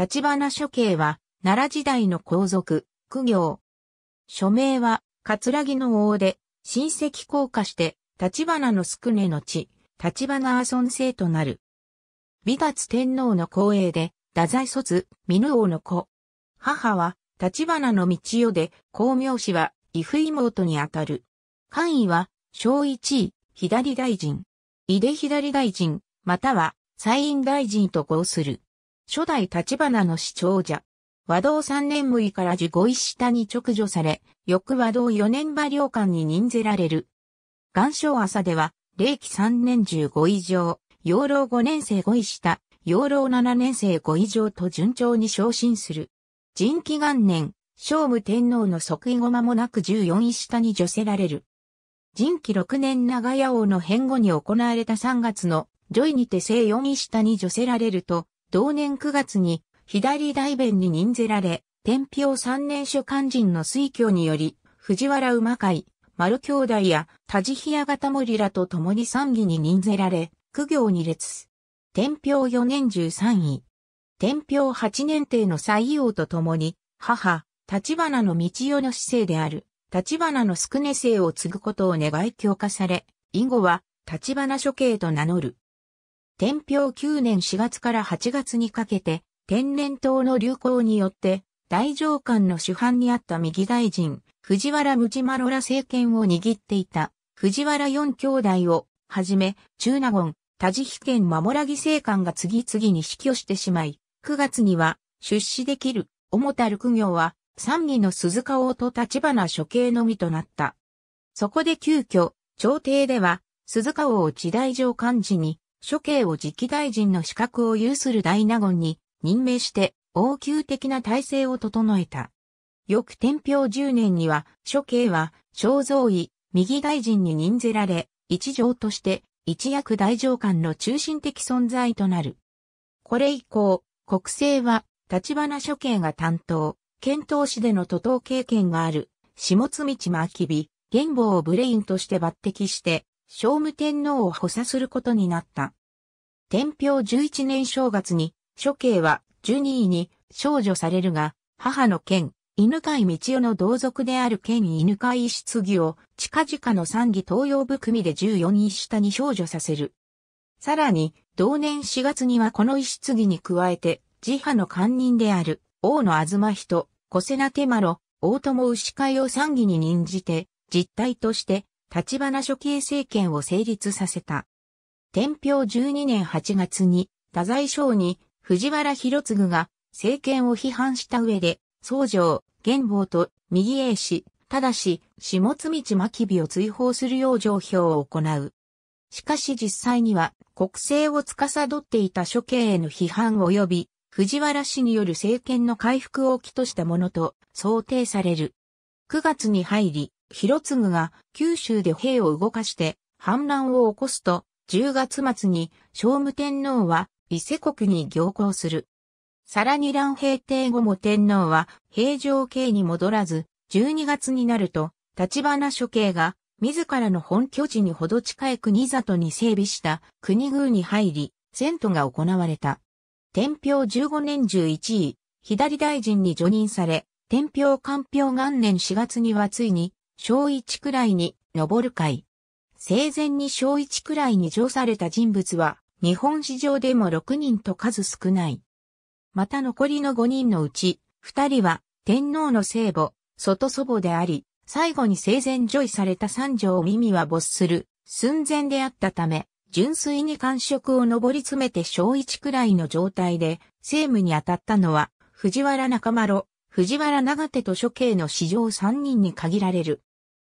立花処刑は、奈良時代の皇族、苦行。署名は、葛城の王で、親戚降下して、立花の宿根の地、立花阿尊生となる。美達天皇の光栄で、太宰卒、美濃王の子。母は、立花の道代で、光明氏は、伊父妹にあたる。官位は、小一位、左大臣。井出左大臣、または、西院大臣と合する。初代立花の市長者。和道三年無位から十五位下に直除され、翌和道四年馬領官に任ぜられる。元正朝では、霊気三年十五以上、養老五年生五位下、養老七年生五以上と順調に昇進する。人気元年、聖武天皇の即位後間もなく十四位下に除せられる。人気六年長屋王の変後に行われた三月の、ジョイにて正四位下に除せられると、同年9月に左大弁に任ぜられ、天平三年所肝心の推挙により、藤原馬会、丸兄弟や田地平方森らと共に参議に任ぜられ、苦行に列。天平四年十三位。天平八年帝の西用と共に、母、立花の道代の姿勢である、立花の宿根生を継ぐことを願い強化され、以後は、立花処刑と名乗る。天平9年4月から8月にかけて、天然痘の流行によって、大上官の主犯にあった右大臣、藤原ムジマロら政権を握っていた、藤原四兄弟を、はじめ、中納言、多治比県守らぎ政官が次々に死去してしまい、9月には、出資できる、重たる苦行は、三義の鈴鹿王と立花処刑のみとなった。そこで急遽、朝廷では、鈴鹿王を時代上幹事に、処刑を次期大臣の資格を有する大納言に任命して応急的な体制を整えた。翌天平10年には、処刑は肖像医、右大臣に任ぜられ、一条として一役大上官の中心的存在となる。これ以降、国政は立花処刑が担当、検討士での徒党経験がある、下津道真備、元謀をブレインとして抜擢して、聖武天皇を補佐することになった。天平11年正月に、処刑はュニ位に少女されるが、母の剣、犬飼道夫の同族である剣犬飼一継を近々の参議東洋含みで14位下に少女させる。さらに、同年4月にはこの石継に加えて、自派の官人である、王の東人、小瀬名手丸、大友牛飼を参議に任じて、実態として、立花処刑政権を成立させた。天平12年8月に、太宰省に藤原博次が政権を批判した上で、僧正、玄望と右英氏、ただし、下津道真備を追放するよう上表を行う。しかし実際には、国政を司っていた処刑への批判及び、藤原氏による政権の回復を期としたものと想定される。9月に入り、広継が九州で兵を動かして反乱を起こすと、10月末に聖武天皇は伊勢国に行行する。さらに乱平帝後も天皇は平城京に戻らず、12月になると、立花処刑が自らの本拠地にほど近い国里に整備した国宮に入り、戦闘が行われた。天平15年11位、左大臣に除任され、天平官平元年4月にはついに小一くらいに上る会。生前に小一くらいに上された人物は、日本史上でも6人と数少ない。また残りの5人のうち、2人は天皇の聖母、外祖母であり、最後に生前除位された三条耳は没する寸前であったため、純粋に感触を上り詰めて小一くらいの状態で政務に当たったのは、藤原中丸、藤原長手と諸刑の史上3人に限られる。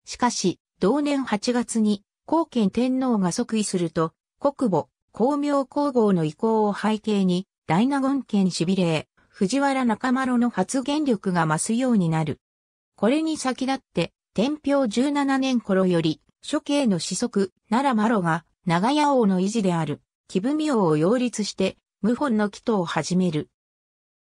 しかし、同年8月に、後見天皇が即位すると、国母、光明皇后の意向を背景に、大納言権守れへ藤原中丸の発言力が増すようになる。これに先立って、天平17年頃より、諸兄の子息、奈良麻呂が、長屋王の維持である、木文王を擁立して、謀反の祈祷を始める。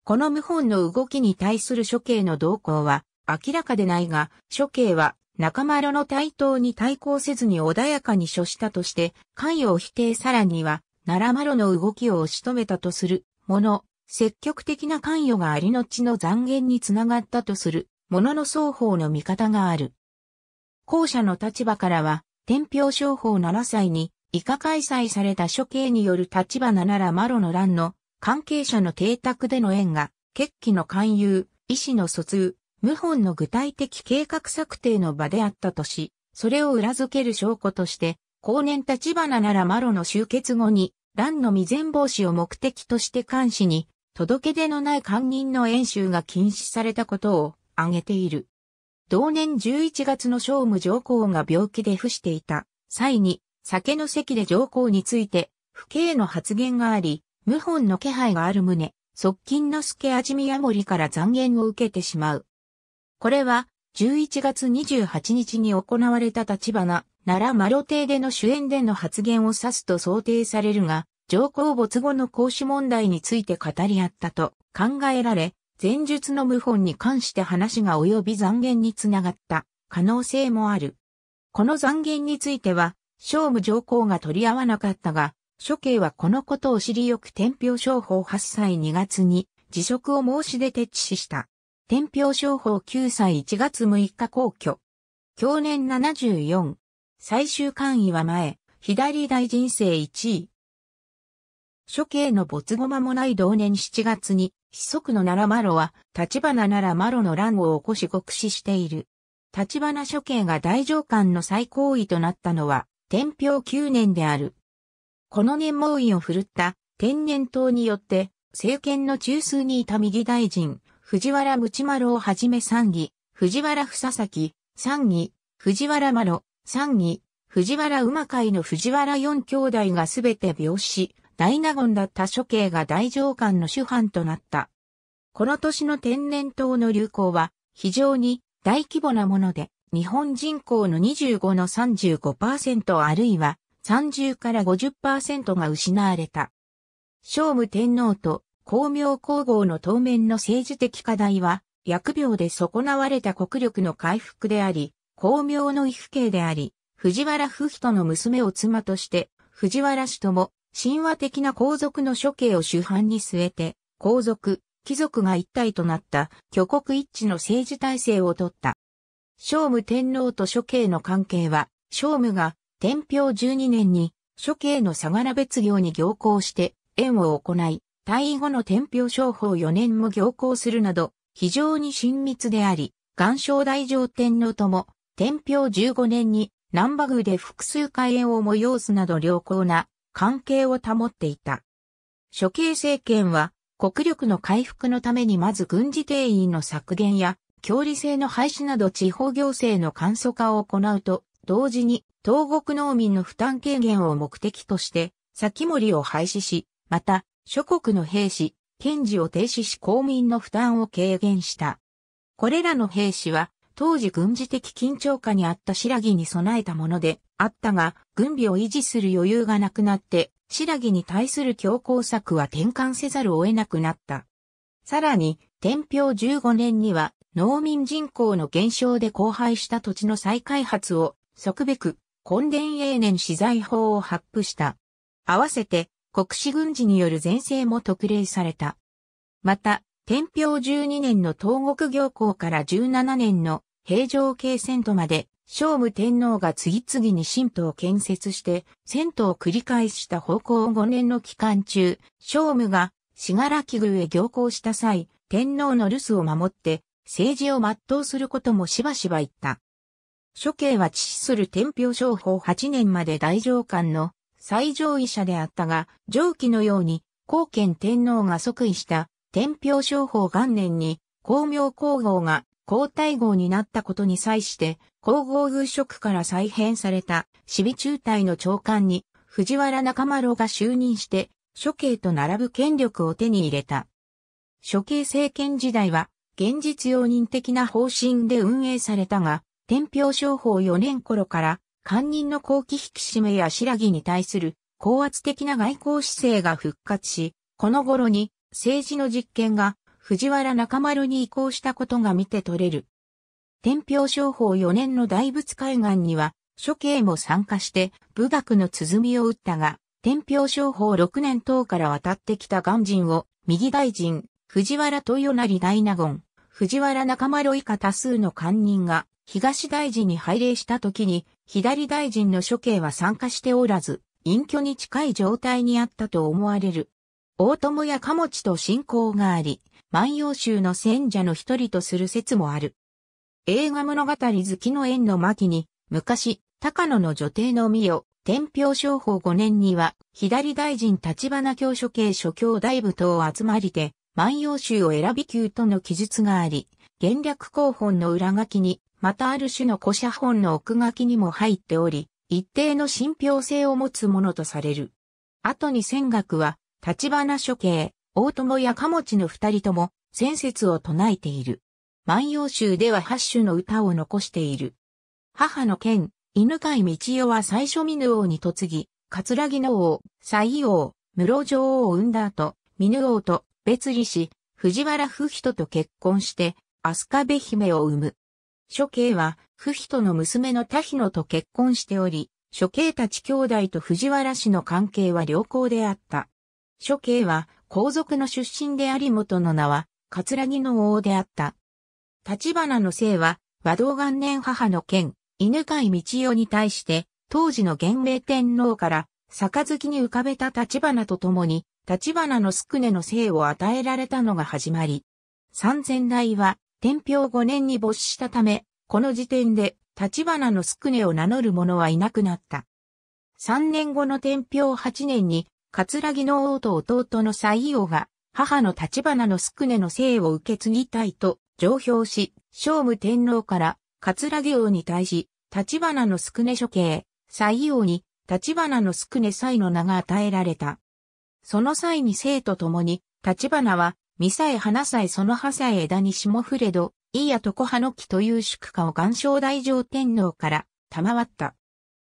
この謀反の動きに対する諸刑の動向は明らかでないが、諸刑は中丸の台頭に対抗せずに穏やかに処したとして、関与を否定さらには、奈良丸の動きを押し止めたとする、もの、積極的な関与がありのちの残言につながったとする、ものの双方の見方がある。後者の立場からは、天平商法7歳に、以下開催された処刑による立花ならマロの乱の関係者の邸宅での縁が、決起の勧誘、意思の疎通、謀反の具体的計画策定の場であったとし、それを裏付ける証拠として、後年立花ならマロの終結後に、乱の未然防止を目的として監視に、届け出のない官人の演習が禁止されたことを挙げている。同年11月の聖武上皇が病気で付していた際に、酒の席で上皇について、不敬の発言があり、謀反の気配がある旨、側近の助味宮森から残言を受けてしまう。これは、11月28日に行われた立花、奈良マロ邸での主演での発言を指すと想定されるが、上皇没後の講師問題について語り合ったと考えられ、前述の謀反に関して話が及び残言につながった可能性もある。この残言については、聖武上皇が取り合わなかったが、諸刑はこのことを知りよく天平商法8歳2月に辞職を申し出て致死した。天平商法9歳1月6日皇居。去年74。最終官位は前、左大人生1位。処刑の没後間もない同年7月に、子息の奈良マロは、立花奈良マロの乱を起こし極死している。立花処刑が大上官の最高位となったのは、天平9年である。この年猛威を振るった、天然痘によって、政権の中枢にいた右大臣、藤原まろをはじめ三義、藤原房崎、三義、藤原麻呂、三義、藤原馬会の藤原四兄弟がすべて病死、大納言だった処刑が大上官の主犯となった。この年の天然痘の流行は非常に大規模なもので、日本人口の25の35%あるいは30から50%が失われた。聖武天皇と光明皇后の当面の政治的課題は、疫病で損なわれた国力の回復であり、光明の異父兄であり、藤原不人の娘を妻として、藤原氏とも、神話的な皇族の処刑を主犯に据えて、皇族、貴族が一体となった挙国一致の政治体制をとった。聖武天皇と処刑の関係は、聖武が天平12年に処刑の相良別業に行行して、縁を行い、退位後の天平商法4年も行行するなど、非常に親密であり、岩礁大上天皇とも、天平15年に南波宮で複数会演を催すなど良好な関係を保っていた。処刑政権は国力の回復のためにまず軍事定員の削減や、協理性の廃止など地方行政の簡素化を行うと、同時に東国農民の負担軽減を目的として、先森を廃止し、また諸国の兵士、検事を停止し公民の負担を軽減した。これらの兵士は、当時軍事的緊張下にあった白木に備えたものであったが、軍備を維持する余裕がなくなって、白木に対する強硬策は転換せざるを得なくなった。さらに、天平15年には、農民人口の減少で荒廃した土地の再開発を、即べく、根伝永年資材法を発布した。合わせて、国士軍事による前世も特例された。また、天平12年の東国行行から17年の平城京遷都まで、聖武天皇が次々に神道を建設して、遷都を繰り返した方向5年の期間中、聖武が信楽宮へ行行した際、天皇の留守を守って、政治を全うすることもしばしば言った。処刑は致死する天平商法8年まで大上官の最上位者であったが、上記のように、後見天皇が即位した天平商法元年に、光明皇后が皇太后になったことに際して、皇后宮職から再編された、死美中隊の長官に、藤原中丸が就任して、処刑と並ぶ権力を手に入れた。処刑政権時代は、現実容認的な方針で運営されたが、天平商法4年頃から、官人の後期引き締めや白木に対する高圧的な外交姿勢が復活し、この頃に政治の実権が藤原中丸に移行したことが見て取れる。天平商法4年の大仏海岸には、諸慶も参加して武学の鼓を打ったが、天平商法6年等から渡ってきた鑑人を、右大臣、藤原豊成大納言、藤原中丸以下多数の官人が、東大寺に拝礼した時に、左大臣の処刑は参加しておらず、隠居に近い状態にあったと思われる。大友や貨物と信仰があり、万葉集の先者の一人とする説もある。映画物語好きの縁の巻に、昔、高野の女帝の御代、天平商法5年には、左大臣立花教書系諸教大部等集まりで、万葉集を選び級との記述があり、元略広本の裏書きに、またある種の古写本の奥書きにも入っており、一定の信憑性を持つものとされる。後に仙学は、立花処刑、大友や鴨地の二人とも、仙説を唱えている。万葉集では八種の歌を残している。母の剣、犬飼道代は最初ヌ王に嫁ぎ、葛城の王、西王、室城王を生んだ後、ヌ王と別離し、藤原夫人と結婚して、飛鳥部姫を生む。諸慶は、不比との娘の多比野と結婚しており、諸慶たち兄弟と藤原氏の関係は良好であった。諸慶は、皇族の出身であり元の名は、葛城の王であった。立花の姓は、和道元年母の剣、犬飼道代に対して、当時の元明天皇から、杯に浮かべた立花と共に、立花の宿根の姓を与えられたのが始まり。三千代は、天平五年に没したため、この時点で、立花の宿根を名乗る者はいなくなった。三年後の天平八年に、ラギの王と弟の西王が、母の立花の宿根の姓を受け継ぎたいと、上表し、聖武天皇から、ラギ王に対し、立花の宿根処刑、西王に、立花の宿根祭の名が与えられた。その際に生と共に、立花は、実さえ花さえその葉さえ枝に霜触れど、いいやとこ葉の木という宿歌を岩礁大上天皇から賜った。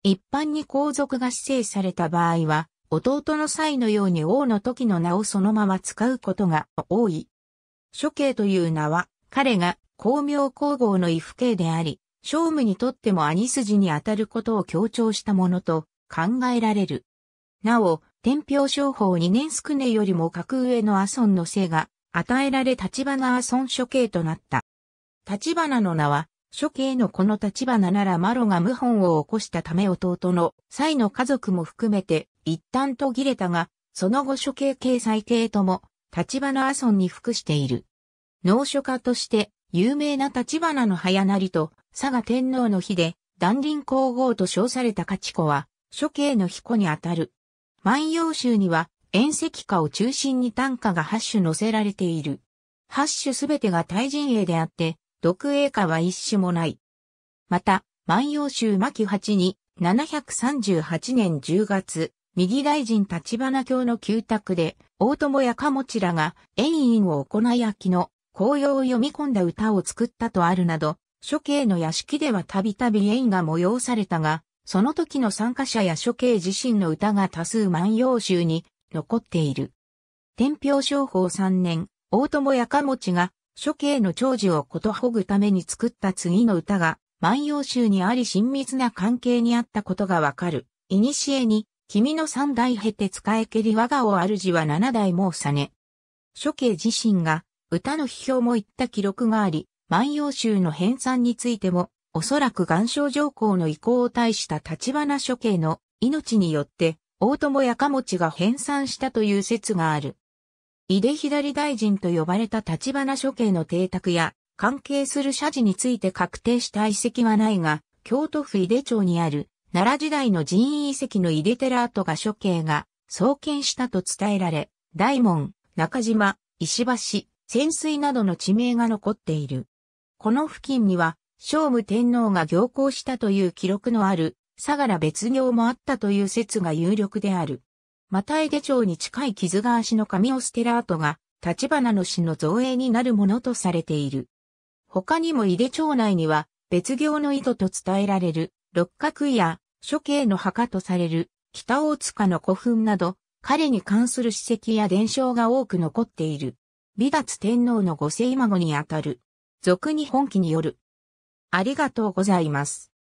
一般に皇族が指定された場合は、弟の際のように王の時の名をそのまま使うことが多い。諸慶という名は、彼が光明皇后の異父兄であり、聖武にとっても兄筋にあたることを強調したものと考えられる。なお、天平商法二年宿根よりも格上の阿孫の姓が与えられ立花は孫処刑となった。立花の名は、処刑のこの立花ならマロが謀反を起こしたため弟の妻の家族も含めて一旦途切れたが、その後処刑掲載系とも、立花阿孫に服している。農書家として有名な立花の早なりと佐賀天皇の日で断輪皇后と称された勝子は処刑の彦にあたる。万葉集には遠赤化を中心に単価が8種載せられている。8種すべてが対陣営であって、独営化は1種もない。また、万葉集巻8に、738年10月、右大臣立花教の旧宅で、大友や鴨ちらが、遠員を行い秋の、紅葉を読み込んだ歌を作ったとあるなど、処刑の屋敷ではたびたび縁が催されたが、その時の参加者や処刑自身の歌が多数万葉集に残っている。天平商法3年、大友やかもちが処刑の長寿をことほぐために作った次の歌が、万葉集にあり親密な関係にあったことがわかる。いにしえに、君の三代経て使い切り我がを主は七代もさね。処刑自身が、歌の批評も言った記録があり、万葉集の編纂についても、おそらく岩礁上皇の意向を大した立花処刑の命によって、大友やかもちが編纂したという説がある。井出左大臣と呼ばれた立花処刑の邸宅や関係する社寺について確定した遺跡はないが、京都府井出町にある奈良時代の人員遺跡の井出寺跡が処刑が創建したと伝えられ、大門、中島、石橋、潜水などの地名が残っている。この付近には、聖武天皇が行幸したという記録のある相良別業もあったという説が有力である。又井手町に近い傷川市の神オステラートが、立花の市の造営になるものとされている。他にも井出町内には、別業の意図と伝えられる、六角や処刑の墓とされる、北大塚の古墳など、彼に関する史跡や伝承が多く残っている。美達天皇の五聖孫にあたる。俗に本気による。ありがとうございます。